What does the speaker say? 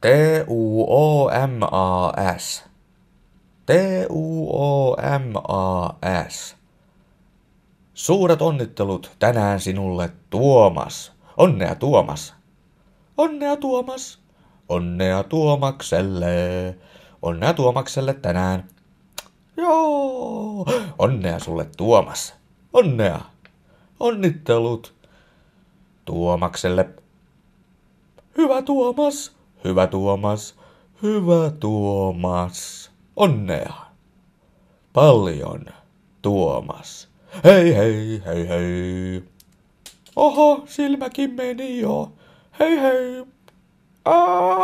T-U-O-M-A-S. T-U-O-M-A-S. Suuret onnittelut tänään sinulle, Tuomas. Onnea, Tuomas. Onnea, Tuomas. Onnea Tuomakselle. Onnea Tuomakselle tänään. Joo. Onnea sulle, Tuomas. Onnea. Onnittelut. Tuomakselle. Hyvä Tuomas. Hyvä Tuomas, hyvä Tuomas, onnea. Paljon, Tuomas. Hei, hei, hei, hei. Oho, silmäkin meni jo. Hei, hei. Aa!